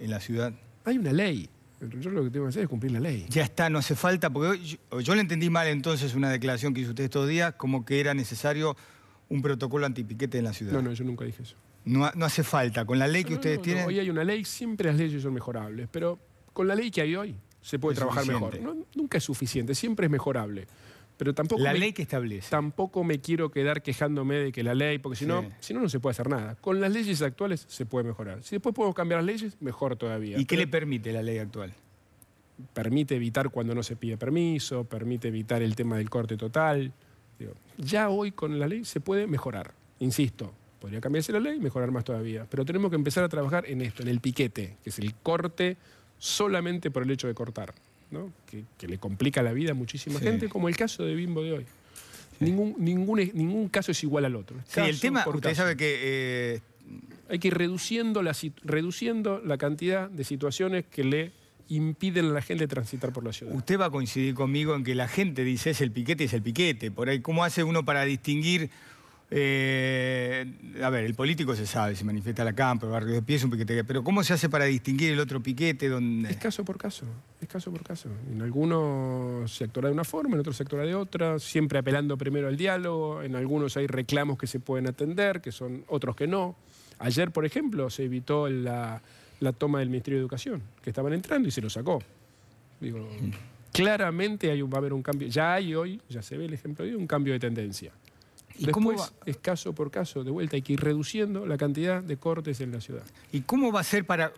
en la ciudad? Hay una ley. Yo lo que tengo que hacer es cumplir la ley. Ya está, no hace falta, porque yo, le entendí mal entonces una declaración que hizo usted estos días, como que era necesario un protocolo antipiquete en la ciudad. No, no, yo nunca dije eso. No, hace falta, con la ley que ustedes tienen... hoy hay una ley, siempre las leyes son mejorables, pero con la ley que hay hoy se puede trabajar mejor. nunca es suficiente, siempre es mejorable. Pero tampoco. La me, ley que establece. Tampoco me quiero quedar quejándome de que la ley, porque si no, si no, no se puede hacer nada. Con las leyes actuales se puede mejorar. Si después podemos cambiar las leyes, mejor todavía. ¿Y qué le permite la ley actual? Permite evitar cuando no se pide permiso, permite evitar el tema del corte total. ya hoy con la ley se puede mejorar. Insisto, podría cambiarse la ley y mejorar más todavía. Pero tenemos que empezar a trabajar en esto, en el piquete, que es el corte solamente por el hecho de cortar que, le complica la vida a muchísima gente, como el caso de Bimbo de hoy. Ningún, ningún, ningún caso es igual al otro. el tema, usted que... Eh, Hay que ir reduciendo la, reduciendo la cantidad de situaciones que le impiden a la gente transitar por la ciudad. Usted va a coincidir conmigo en que la gente dice es el piquete, es el piquete. Por ahí, ¿cómo hace uno para distinguir eh, a ver, el político se sabe, se manifiesta la campo, el barrio de pies, un piquete. Pero ¿cómo se hace para distinguir el otro piquete? Donde... Es caso por caso, es caso por caso. En algunos se actuará de una forma, en otros se actuará de otra, siempre apelando primero al diálogo, en algunos hay reclamos que se pueden atender, que son otros que no. Ayer, por ejemplo, se evitó la, toma del Ministerio de Educación, que estaban entrando y se lo sacó. Mm. claramente va a haber un cambio, ya hay hoy, ya se ve el ejemplo de hoy, un cambio de tendencia. Después, cómo es caso por caso, de vuelta, hay que ir reduciendo la cantidad de cortes en la ciudad. ¿Y cómo va a ser para